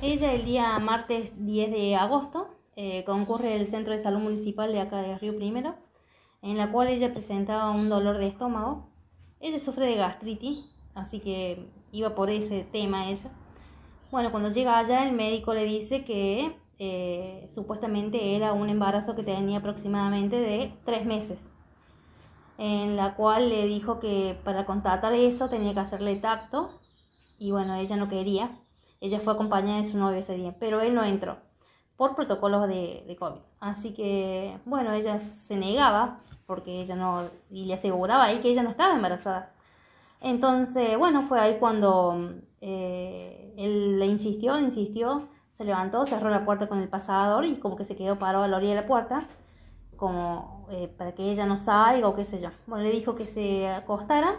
Ella el día martes 10 de agosto eh, concurre el Centro de Salud Municipal de acá de Río Primero, en la cual ella presentaba un dolor de estómago. Ella sufre de gastritis, así que iba por ese tema ella. Bueno, cuando llega allá el médico le dice que eh, supuestamente era un embarazo que tenía aproximadamente de tres meses, en la cual le dijo que para contratar eso tenía que hacerle tacto y bueno, ella no quería ella fue acompañada de su novio ese día, pero él no entró por protocolos de, COVID. Así que, bueno, ella se negaba porque ella no, y le aseguraba a él que ella no estaba embarazada. Entonces, bueno, fue ahí cuando eh, él le insistió, le insistió, se levantó, cerró la puerta con el pasador y como que se quedó parado a la orilla de la puerta, como eh, para que ella no salga o qué sé yo. Bueno, le dijo que se acostara,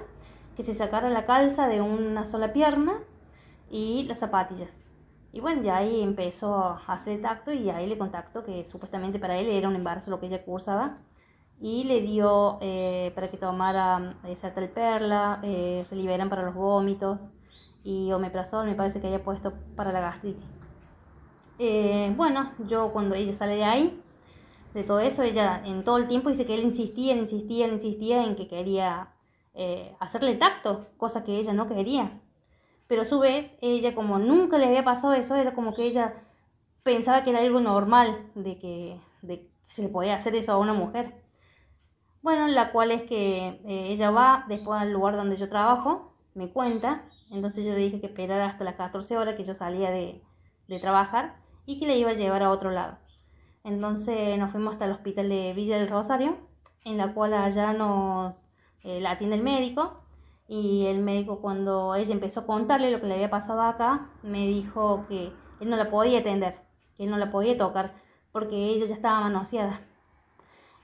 que se sacara la calza de una sola pierna y las zapatillas. Y bueno, ya ahí empezó a hacer tacto y ahí le contactó que supuestamente para él era un embarazo lo que ella cursaba. Y le dio eh, para que tomara eh, sartal perla, eh, liberan para los vómitos y omeprazol, me parece que haya puesto para la gastritis. Eh, bueno, yo cuando ella sale de ahí, de todo eso, ella en todo el tiempo dice que él insistía, insistía, insistía en que quería hacerle tacto, cosa que ella no quería. Pero a su vez, ella como nunca le había pasado eso, era como que ella pensaba que era algo normal de que, se le podía hacer eso a una mujer. Bueno, la cual es que eh, ella va después al lugar donde yo trabajo, me cuenta, entonces yo le dije que esperara hasta las 14 horas que yo salía de, trabajar y que le iba a llevar a otro lado. Entonces nos fuimos hasta el hospital de Villa del Rosario, en la cual allá nos eh, la atiende el médico y el médico cuando ella empezó a contarle lo que le había pasado acá, me dijo que él no la podía atender, que él no la podía tocar, porque ella ya estaba manoseada.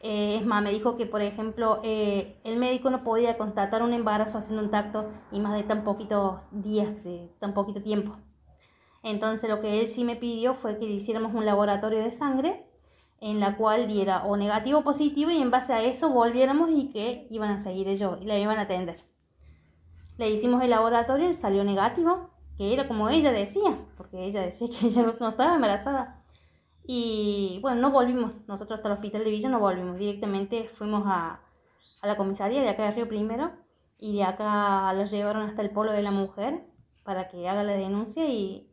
Eh, es más, me dijo que, por ejemplo, eh, el médico no podía constatar un embarazo haciendo un tacto y más de tan poquitos días, de tan poquito tiempo. Entonces lo que él sí me pidió fue que le hiciéramos un laboratorio de sangre en la cual diera o negativo o positivo y en base a eso volviéramos y que iban a seguir ellos y la iban a atender. Le hicimos el laboratorio, salió negativo, que era como ella decía, porque ella decía que ella no estaba embarazada. Y bueno, no volvimos, nosotros hasta el hospital de Villa no volvimos, directamente fuimos a, a la comisaría de acá de Río Primero y de acá los llevaron hasta el polo de la mujer para que haga la denuncia y,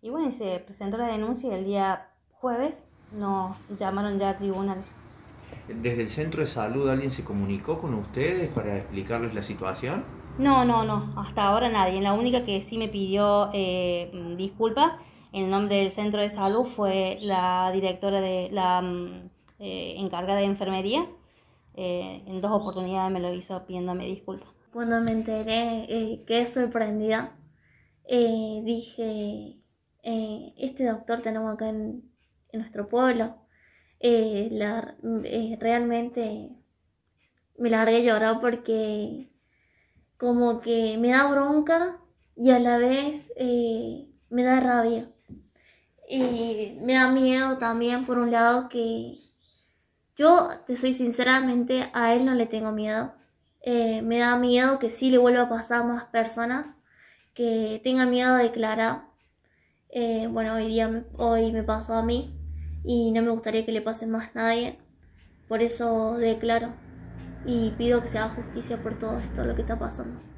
y bueno, se presentó la denuncia y el día jueves nos llamaron ya a tribunales. ¿Desde el centro de salud alguien se comunicó con ustedes para explicarles la situación? No, no, no, hasta ahora nadie. La única que sí me pidió eh, disculpas en nombre del centro de salud fue la directora de la mm, eh, encargada de enfermería. Eh, en dos oportunidades me lo hizo pidiéndome disculpas. Cuando me enteré, quedé sorprendida. dije, este doctor tenemos acá en, nuestro pueblo. realmente me largué llorando porque como que me da bronca y a la vez eh, me da rabia. Y me da miedo también, por un lado, que yo, te soy sinceramente, a él no le tengo miedo. Eh, me da miedo que sí le vuelva a pasar a más personas que tenga miedo de Clara. Eh, bueno, hoy día hoy me pasó a mí y no me gustaría que le pase más a nadie. Por eso declaro y pido que se haga justicia por todo esto lo que está pasando.